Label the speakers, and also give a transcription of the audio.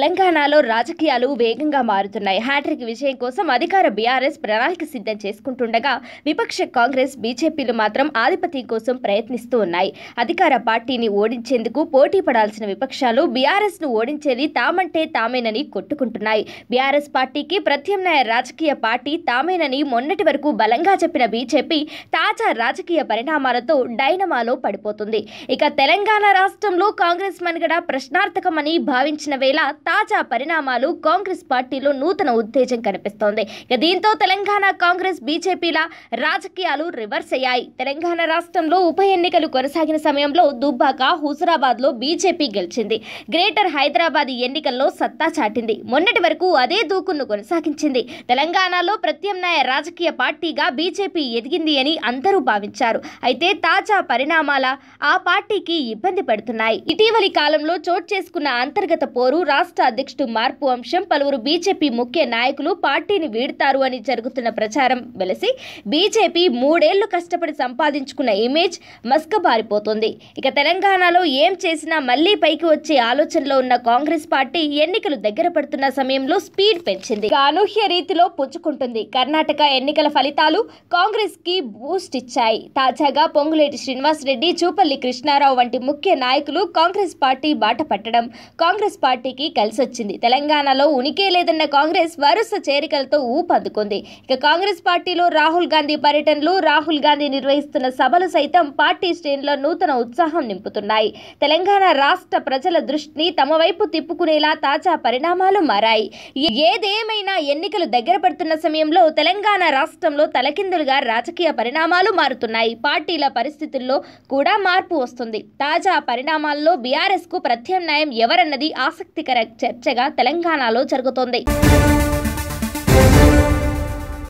Speaker 1: తెలంగాణలో రాజకీయాలు వేగంగా మారుతున్నాయి హ్యాట్రిక్ విజయం కోసం అధికార బీఆర్ఎస్ ప్రణాళిక సిద్ధం చేసుకుంటుండగా విపక్ష కాంగ్రెస్ బీజేపీలు మాత్రం ఆధిపత్యం కోసం ప్రయత్నిస్తూ ఉన్నాయి అధికార పార్టీని ఓడించేందుకు పోటీ పడాల్సిన విపక్షాలు బీఆర్ఎస్ను ఓడించేది తామంటే తామేనని కొట్టుకుంటున్నాయి బీఆర్ఎస్ పార్టీకి ప్రత్యామ్నాయ రాజకీయ పార్టీ తామేనని మొన్నటి వరకు బలంగా చెప్పిన బీజేపీ తాజా రాజకీయ పరిణామాలతో డైనమాలో పడిపోతుంది ఇక తెలంగాణ రాష్ట్రంలో కాంగ్రెస్ మనుగడ ప్రశ్నార్థకమని భావించిన వేళ తాజా పరిణామాలు కాంగ్రెస్ పార్టీలో నూతన ఉత్తేజం కనిపిస్తోంది ఇక దీంతో తెలంగాణ కాంగ్రెస్ బీజేపీల రాజకీయాలు రివర్స్ అయ్యాయి తెలంగాణ రాష్ట్రంలో ఉప ఎన్నికలు కొనసాగిన సమయంలో దుబ్బాక లో బీజేపీ గెలిచింది గ్రేటర్ హైదరాబాద్ ఎన్నికల్లో సత్తా చాటింది మొన్నటి వరకు అదే దూకును కొనసాగించింది తెలంగాణలో ప్రత్యామ్నాయ రాజకీయ పార్టీగా బీజేపీ ఎదిగింది అని అందరూ భావించారు అయితే తాజా పరిణామాల ఆ పార్టీకి ఇబ్బంది పడుతున్నాయి ఇటీవలి కాలంలో చోటు చేసుకున్న అంతర్గత పోరు రాష్ట్ర రాష్ట్ర అధ్యక్షుడు మార్పు అంశం పలువురు బీజేపీ ముఖ్య నాయకులు పార్టీని వీడతారు అని జరుగుతున్న ప్రచారం వెలసి బీజేపీ మూడేళ్లు కష్టపడి సంపాదించుకున్న ఇమేజ్ మస్కబారిపోతుంది ఇక తెలంగాణలో ఏం చేసినా మళ్లీ పైకి వచ్చే ఆలోచనలో ఉన్న కాంగ్రెస్ పార్టీ ఎన్నికలు దగ్గర పడుతున్న సమయంలో స్పీడ్ పెంచింది అనూహ్య రీతిలో పుంజుకుంటుంది కర్ణాటక ఎన్నికల ఫలితాలు కాంగ్రెస్ కి బూస్ట్ ఇచ్చాయి తాజాగా పొంగులేటి శ్రీనివాస్ రెడ్డి చూపల్లి కృష్ణారావు వంటి ముఖ్య నాయకులు కాంగ్రెస్ పార్టీ బాట పట్టడం కాంగ్రెస్ పార్టీకి కలిసి కలిసి వచ్చింది తెలంగాణలో ఉనికి లేదన్న కాంగ్రెస్ వరుస చేరికలతో ఊపందుకుంది ఇక కాంగ్రెస్ పార్టీలో రాహుల్ గాంధీ పర్యటనలు రాహుల్ గాంధీ నిర్వహిస్తున్న సభలు సైతం పార్టీ శ్రేణిలో నూతన ఉత్సాహం నింపుతున్నాయి తెలంగాణ రాష్ట్ర ప్రజల దృష్టిని తమ వైపు తిప్పుకునేలా తాజా పరిణామాలు మారాయి ఏదేమైనా ఎన్నికలు దగ్గర పడుతున్న సమయంలో తెలంగాణ రాష్ట్రంలో తలకిందులుగా రాజకీయ పరిణామాలు మారుతున్నాయి పార్టీల పరిస్థితుల్లో కూడా మార్పు వస్తుంది తాజా పరిణామాల్లో బీఆర్ఎస్కు ప్రత్యామ్నాయం ఎవరన్నది ఆసక్తికర చర్చగా తెలంగాణలో జరుగుతోంది